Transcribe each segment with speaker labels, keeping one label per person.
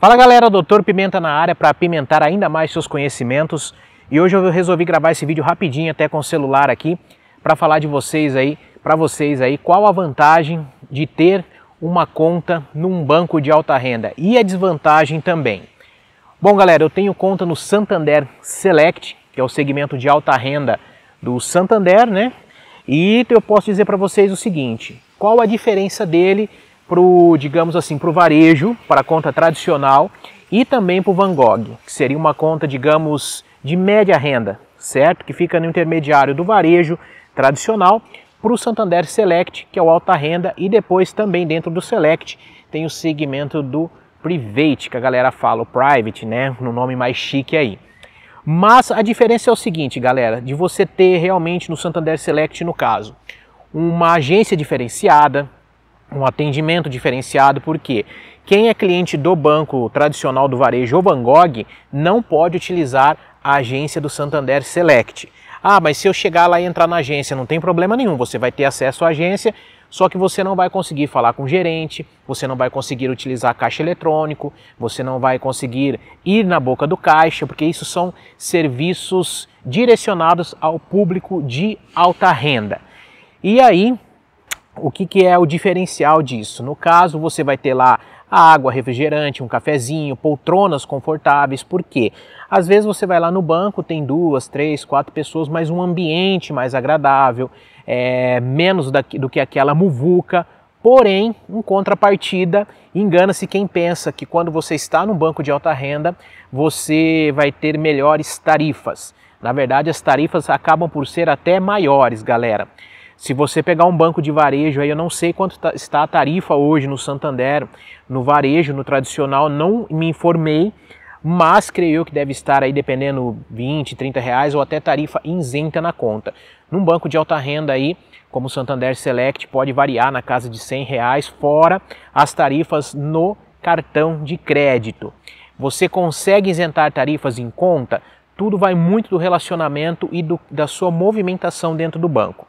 Speaker 1: Fala galera, Doutor Pimenta na área para apimentar ainda mais seus conhecimentos. E hoje eu resolvi gravar esse vídeo rapidinho até com o celular aqui para falar de vocês aí, para vocês aí, qual a vantagem de ter uma conta num banco de alta renda e a desvantagem também. Bom, galera, eu tenho conta no Santander Select, que é o segmento de alta renda do Santander, né? E eu posso dizer para vocês o seguinte: qual a diferença dele o digamos assim, o varejo, para a conta tradicional e também para o Van Gogh, que seria uma conta, digamos, de média renda, certo? Que fica no intermediário do varejo tradicional para o Santander Select, que é o alta renda, e depois também dentro do Select tem o segmento do Private, que a galera fala, o Private, né? No nome mais chique aí. Mas a diferença é o seguinte, galera, de você ter realmente no Santander Select, no caso, uma agência diferenciada, um atendimento diferenciado, porque quem é cliente do banco tradicional do varejo ou Van Gogh não pode utilizar a agência do Santander Select. Ah, mas se eu chegar lá e entrar na agência, não tem problema nenhum, você vai ter acesso à agência, só que você não vai conseguir falar com o gerente, você não vai conseguir utilizar caixa eletrônico, você não vai conseguir ir na boca do caixa, porque isso são serviços direcionados ao público de alta renda. E aí, o que, que é o diferencial disso? No caso, você vai ter lá água, refrigerante, um cafezinho, poltronas confortáveis, porque às vezes você vai lá no banco, tem duas, três, quatro pessoas, mas um ambiente mais agradável, é, menos da, do que aquela muvuca. Porém, em contrapartida, engana-se quem pensa que quando você está num banco de alta renda, você vai ter melhores tarifas. Na verdade, as tarifas acabam por ser até maiores, galera. Se você pegar um banco de varejo, aí eu não sei quanto tá, está a tarifa hoje no Santander, no varejo, no tradicional, não me informei, mas creio eu que deve estar aí dependendo 20, 30 reais ou até tarifa isenta na conta. Num banco de alta renda aí, como o Santander Select, pode variar na casa de 100 reais, fora as tarifas no cartão de crédito. Você consegue isentar tarifas em conta? Tudo vai muito do relacionamento e do, da sua movimentação dentro do banco.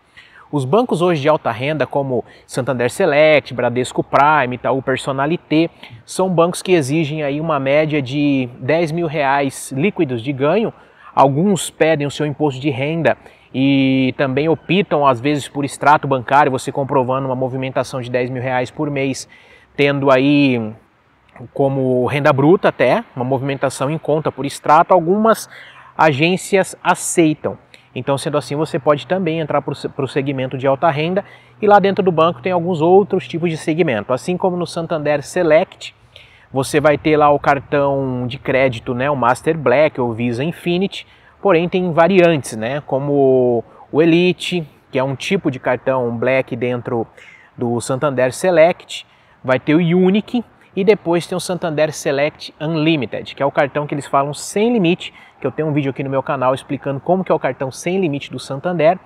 Speaker 1: Os bancos hoje de alta renda, como Santander Select, Bradesco Prime, Itaú Personalité, são bancos que exigem aí uma média de 10 mil reais líquidos de ganho. Alguns pedem o seu imposto de renda e também optam, às vezes, por extrato bancário, você comprovando uma movimentação de 10 mil reais por mês, tendo aí como renda bruta até, uma movimentação em conta por extrato, algumas agências aceitam. Então, sendo assim, você pode também entrar para o segmento de alta renda e lá dentro do banco tem alguns outros tipos de segmento. Assim como no Santander Select, você vai ter lá o cartão de crédito, né, o Master Black ou Visa Infinity, porém tem variantes, né, como o Elite, que é um tipo de cartão Black dentro do Santander Select, vai ter o Unique e depois tem o Santander Select Unlimited, que é o cartão que eles falam sem limite, que eu tenho um vídeo aqui no meu canal explicando como que é o cartão sem limite do Santander,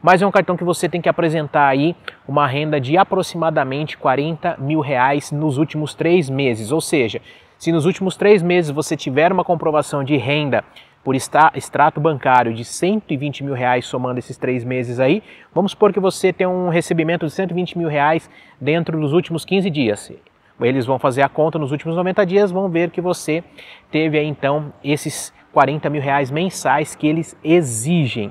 Speaker 1: mas é um cartão que você tem que apresentar aí uma renda de aproximadamente 40 mil reais nos últimos três meses. Ou seja, se nos últimos três meses você tiver uma comprovação de renda por extrato bancário de 120 mil reais somando esses três meses aí, vamos supor que você tem um recebimento de 120 mil reais dentro dos últimos 15 dias. Eles vão fazer a conta nos últimos 90 dias, vão ver que você teve aí então esses 40 mil reais mensais que eles exigem.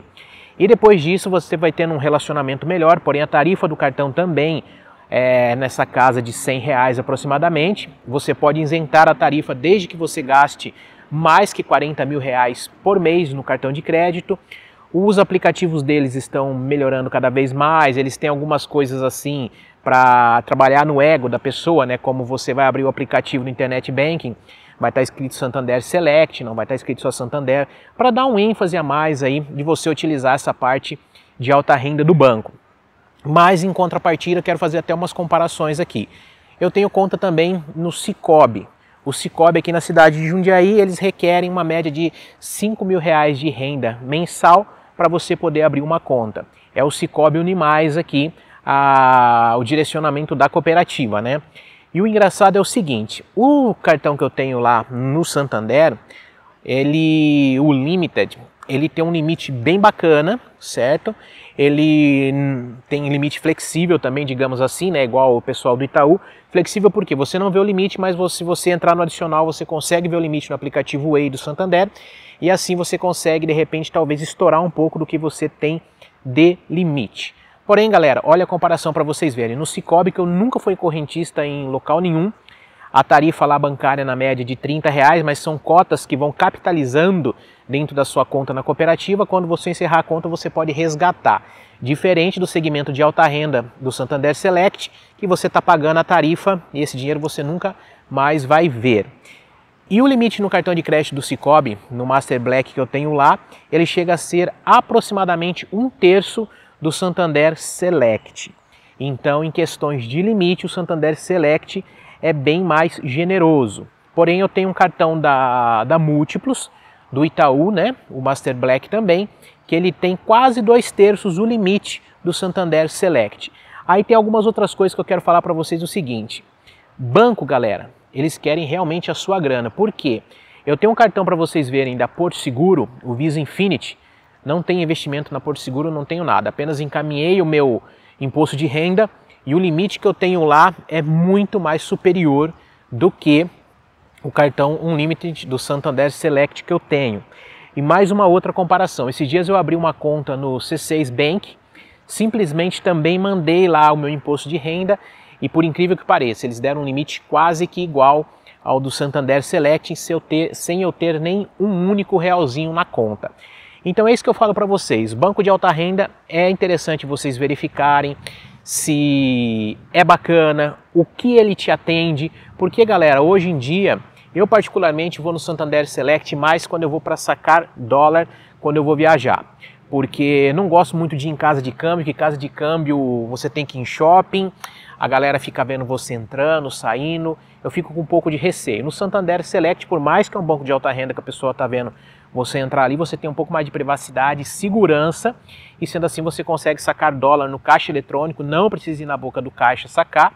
Speaker 1: E depois disso você vai tendo um relacionamento melhor, porém a tarifa do cartão também é nessa casa de 100 reais aproximadamente. Você pode isentar a tarifa desde que você gaste mais que 40 mil reais por mês no cartão de crédito. Os aplicativos deles estão melhorando cada vez mais, eles têm algumas coisas assim para trabalhar no ego da pessoa, né? Como você vai abrir o aplicativo do Internet Banking vai estar tá escrito Santander Select, não vai estar tá escrito só Santander, para dar um ênfase a mais aí de você utilizar essa parte de alta renda do banco. Mas em contrapartida, quero fazer até umas comparações aqui. Eu tenho conta também no Cicobi. O Cicobi aqui na cidade de Jundiaí, eles requerem uma média de 5 mil reais de renda mensal para você poder abrir uma conta. É o Cicobi Unimais aqui, a, o direcionamento da cooperativa, né? E o engraçado é o seguinte, o cartão que eu tenho lá no Santander, ele o limited, ele tem um limite bem bacana, certo? Ele tem limite flexível também, digamos assim, né? Igual o pessoal do Itaú. Flexível porque você não vê o limite, mas você, se você entrar no adicional, você consegue ver o limite no aplicativo Way do Santander. E assim você consegue, de repente, talvez estourar um pouco do que você tem de limite. Porém, galera, olha a comparação para vocês verem. No Cicobi, que eu nunca fui correntista em local nenhum, a tarifa lá bancária na média de 30 reais, mas são cotas que vão capitalizando dentro da sua conta na cooperativa. Quando você encerrar a conta, você pode resgatar. Diferente do segmento de alta renda do Santander Select, que você está pagando a tarifa e esse dinheiro você nunca mais vai ver. E o limite no cartão de crédito do Cicobi, no Master Black que eu tenho lá, ele chega a ser aproximadamente um terço do Santander Select. Então, em questões de limite, o Santander Select é bem mais generoso. Porém, eu tenho um cartão da, da Múltiplos, do Itaú, né? o Master Black também, que ele tem quase dois terços o limite do Santander Select. Aí tem algumas outras coisas que eu quero falar para vocês o seguinte. Banco, galera, eles querem realmente a sua grana. Por quê? Eu tenho um cartão para vocês verem da Porto Seguro, o Visa Infinity, não tenho investimento na Porto Seguro, não tenho nada, apenas encaminhei o meu imposto de renda e o limite que eu tenho lá é muito mais superior do que o cartão Unlimited do Santander Select que eu tenho. E mais uma outra comparação. Esses dias eu abri uma conta no C6 Bank, simplesmente também mandei lá o meu imposto de renda e por incrível que pareça, eles deram um limite quase que igual ao do Santander Select sem eu ter, sem eu ter nem um único realzinho na conta. Então é isso que eu falo para vocês. Banco de alta renda é interessante vocês verificarem se é bacana, o que ele te atende, porque galera, hoje em dia eu particularmente vou no Santander Select mais quando eu vou para sacar dólar, quando eu vou viajar, porque não gosto muito de ir em casa de câmbio, que casa de câmbio você tem que ir em shopping, a galera fica vendo você entrando, saindo, eu fico com um pouco de receio. No Santander Select, por mais que é um banco de alta renda que a pessoa está vendo você entrar ali, você tem um pouco mais de privacidade, segurança, e sendo assim você consegue sacar dólar no caixa eletrônico, não precisa ir na boca do caixa sacar,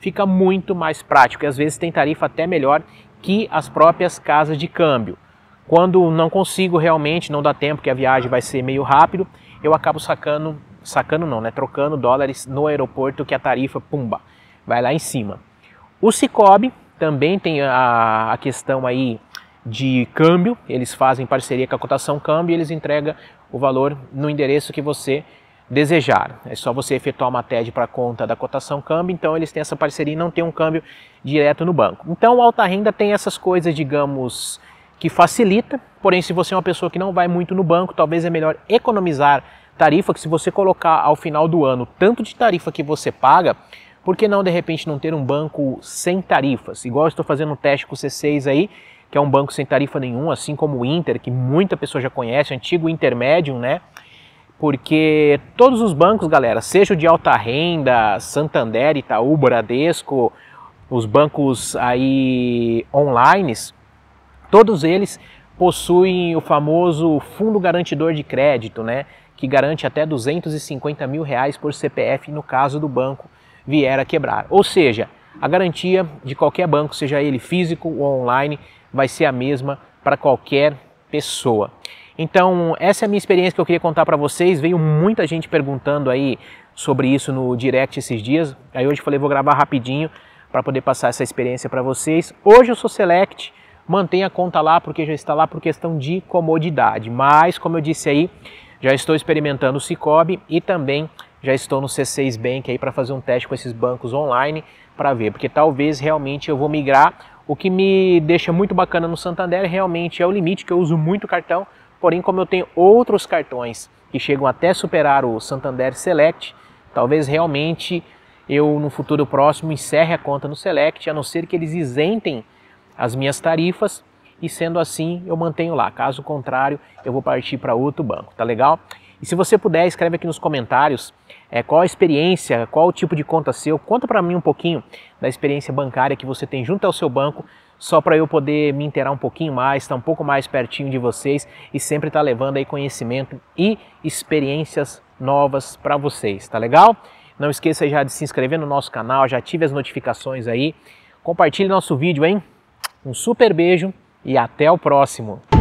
Speaker 1: fica muito mais prático e às vezes tem tarifa até melhor que as próprias casas de câmbio. Quando não consigo realmente, não dá tempo, que a viagem vai ser meio rápido, eu acabo sacando, sacando não, né? Trocando dólares no aeroporto que a tarifa, pumba, vai lá em cima. O Cicobi também tem a, a questão aí de câmbio, eles fazem parceria com a cotação câmbio e eles entregam o valor no endereço que você desejar. É só você efetuar uma TED para conta da cotação câmbio, então eles têm essa parceria e não tem um câmbio direto no banco. Então o alta renda tem essas coisas, digamos, que facilita, porém se você é uma pessoa que não vai muito no banco, talvez é melhor economizar tarifa, que se você colocar ao final do ano tanto de tarifa que você paga, por que não de repente não ter um banco sem tarifas? Igual estou fazendo um teste com o C6 aí, que é um banco sem tarifa nenhuma, assim como o Inter, que muita pessoa já conhece, o antigo Intermedium, né? Porque todos os bancos, galera, seja o de alta renda, Santander, Itaú, Bradesco, os bancos aí online, todos eles possuem o famoso fundo garantidor de crédito, né? Que garante até 250 mil reais por CPF no caso do banco vier a quebrar. Ou seja, a garantia de qualquer banco, seja ele físico ou online, vai ser a mesma para qualquer pessoa. Então, essa é a minha experiência que eu queria contar para vocês. Veio muita gente perguntando aí sobre isso no direct esses dias. Aí hoje falei, vou gravar rapidinho para poder passar essa experiência para vocês. Hoje eu sou select, mantenha a conta lá porque já está lá por questão de comodidade. Mas, como eu disse aí, já estou experimentando o Cicobi e também já estou no C6 Bank aí para fazer um teste com esses bancos online para ver, porque talvez realmente eu vou migrar. O que me deixa muito bacana no Santander realmente é o limite, que eu uso muito cartão, porém como eu tenho outros cartões que chegam até superar o Santander Select, talvez realmente eu no futuro próximo encerre a conta no Select, a não ser que eles isentem as minhas tarifas e sendo assim eu mantenho lá. Caso contrário, eu vou partir para outro banco, tá legal? E se você puder, escreve aqui nos comentários é, qual a experiência, qual o tipo de conta seu. Conta para mim um pouquinho da experiência bancária que você tem junto ao seu banco, só para eu poder me interar um pouquinho mais, estar tá um pouco mais pertinho de vocês e sempre estar tá levando aí conhecimento e experiências novas para vocês, tá legal? Não esqueça já de se inscrever no nosso canal, já ative as notificações aí. Compartilhe nosso vídeo, hein? Um super beijo e até o próximo!